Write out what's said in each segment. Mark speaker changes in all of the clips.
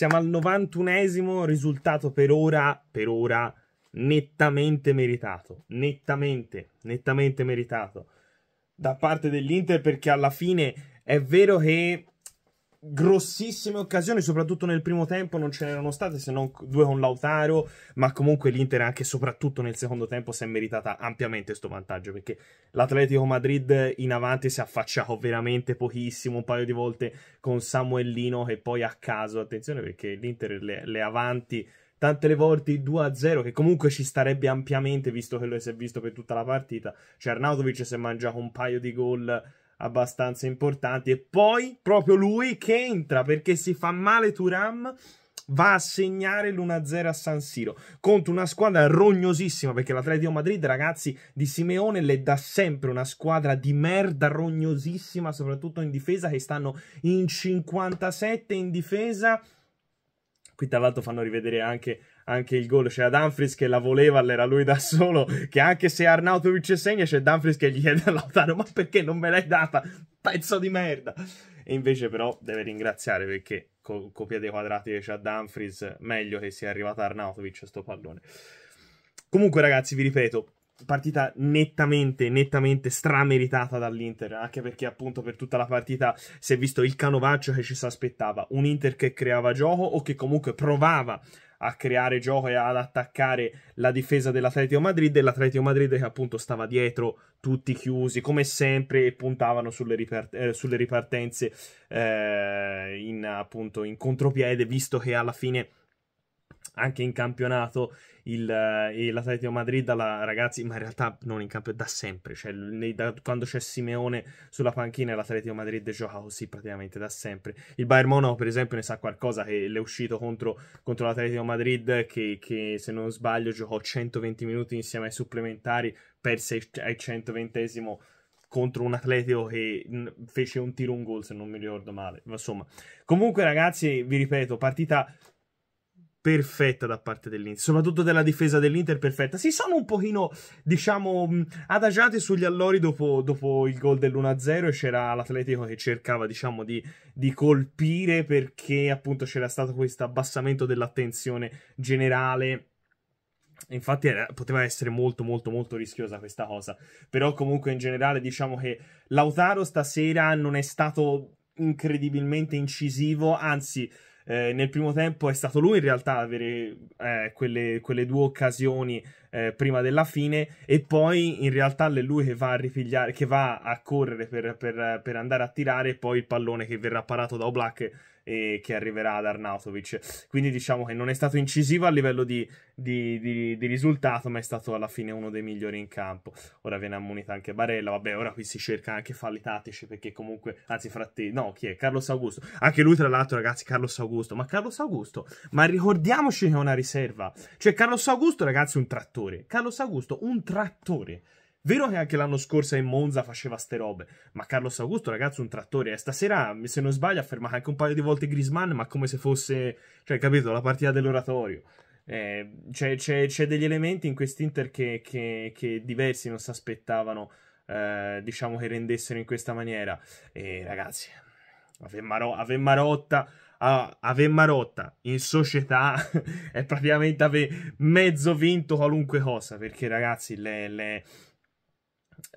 Speaker 1: Siamo al 91esimo, risultato per ora, per ora, nettamente meritato. Nettamente, nettamente meritato da parte dell'Inter perché alla fine è vero che grossissime occasioni, soprattutto nel primo tempo non ce n'erano state se non due con Lautaro, ma comunque l'Inter anche soprattutto nel secondo tempo si è meritata ampiamente questo vantaggio perché l'Atletico Madrid in avanti si è affacciato veramente pochissimo, un paio di volte con Samuellino che poi a caso, attenzione perché l'Inter le, le avanti tante le volte 2-0 che comunque ci starebbe ampiamente visto che lo si è visto per tutta la partita. Cernautovic cioè, si è mangiato un paio di gol abbastanza importanti. E poi proprio lui che entra perché si fa male Turam va a segnare l'1-0 a San Siro contro una squadra rognosissima perché l'Atletico Madrid ragazzi di Simeone le dà sempre una squadra di merda rognosissima soprattutto in difesa che stanno in 57 in difesa Qui tra l'altro fanno rivedere anche, anche il gol. C'era Danfries che la voleva, era lui da solo. Che anche se Arnautovic segna, c'è Danfries che gli chiede a Lautaro: Ma perché non me l'hai data? Pezzo di merda! E invece, però, deve ringraziare perché co- copia dei quadrati che c'ha Danfries, meglio che sia arrivata Arnautovic. Sto pallone. Comunque, ragazzi, vi ripeto, partita nettamente, nettamente strameritata dall'Inter, anche perché appunto per tutta la partita si è visto il canovaccio che ci si aspettava, un Inter che creava gioco o che comunque provava a creare gioco e ad attaccare la difesa dell'Atletico Madrid e l'Atletico Madrid che appunto stava dietro tutti chiusi come sempre e puntavano sulle, ripart- eh, sulle ripartenze eh, in, appunto in contropiede visto che alla fine anche in campionato il, eh, l'Atletico Madrid, la, ragazzi, ma in realtà non in campo, da sempre, cioè nei, da, quando c'è Simeone sulla panchina l'Atletico Madrid gioca così praticamente da sempre. Il Bayern Monaco per esempio ne sa qualcosa che l'è uscito contro, contro l'Atletico Madrid che, che, se non sbaglio giocò 120 minuti insieme ai supplementari, perse ai 120esimo cioè, contro un atletico che fece un tiro un gol se non mi ricordo male insomma comunque ragazzi vi ripeto partita perfetta da parte dell'Inter, soprattutto della difesa dell'Inter perfetta. Si sono un pochino, diciamo, mm, adagiate sugli allori dopo, dopo il gol dell'1-0 e c'era l'Atletico che cercava, diciamo, di, di, colpire perché appunto c'era stato questo abbassamento dell'attenzione generale. Infatti era, poteva essere molto molto molto rischiosa questa cosa, però comunque in generale diciamo che Lautaro stasera non è stato incredibilmente incisivo, anzi eh, nel primo tempo è stato lui in realtà ad avere eh, quelle, quelle, due occasioni eh, prima della fine e poi in realtà è lui che va a ripigliare, che va a correre per, per, per andare a tirare e poi il pallone che verrà parato da Oblak e che arriverà ad Arnautovic. Quindi diciamo che non è stato incisivo a livello di, di, di, di, risultato, ma è stato alla fine uno dei migliori in campo. Ora viene ammonita anche Barella, vabbè, ora qui si cerca anche falli tattici perché comunque, anzi, fratelli, no, chi è? Carlos Augusto. Anche lui, tra l'altro, ragazzi, Carlos Augusto. Ma Carlos Augusto, ma ricordiamoci che è una riserva. Cioè, Carlos Augusto, ragazzi, un trattore. Carlos Augusto, un trattore. Vero che anche l'anno scorso in Monza faceva ste robe, ma Carlos Augusto, ragazzi, un trattore. E stasera, se non sbaglio, ha fermato anche un paio di volte Grisman, ma come se fosse, cioè, capito, la partita dell'oratorio. Eh, c'è, c'è, c'è, degli elementi in quest'Inter che, che, che diversi non si aspettavano, eh, diciamo, che rendessero in questa maniera. E ragazzi, Ave, Maro- Ave Marotta. Ah, ave Marotta in società è praticamente ave mezzo vinto qualunque cosa perché ragazzi le, le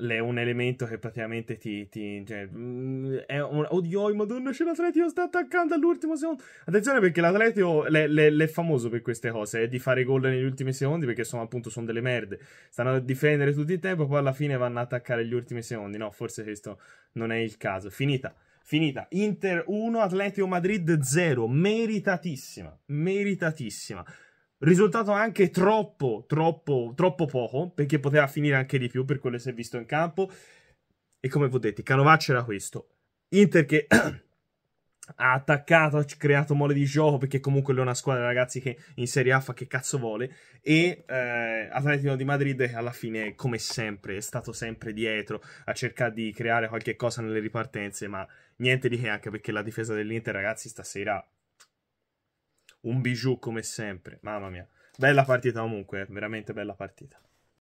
Speaker 1: è un elemento che praticamente ti. ti cioè, mm, è un, oddio, madonna, c'è l'Atletico sta attaccando all'ultimo secondo. Attenzione perché l'Atletico l'è famoso per queste cose, è eh, di fare gol negli ultimi secondi perché sono appunto sono delle merde. Stanno a difendere tutto il tempo, poi alla fine vanno a attaccare gli ultimi secondi. No, forse questo non è il caso. Finita. Finita. Inter 1, Atletico Madrid 0. Meritatissima. Meritatissima risultato anche troppo, troppo, troppo poco, perché poteva finire anche di più per quello che si è visto in campo. E come vi ho detto, Canovaccio era questo. Inter che ha attaccato, ha creato mole di gioco, perché comunque lui è una squadra, ragazzi, che in Serie A fa che cazzo vuole. E eh, Atletico di Madrid che alla fine, come sempre, è stato sempre dietro a cercare di creare qualche cosa nelle ripartenze, ma niente di che, anche perché la difesa dell'Inter, ragazzi, stasera un bijou come sempre. Mamma mia, bella partita comunque, eh. veramente bella partita.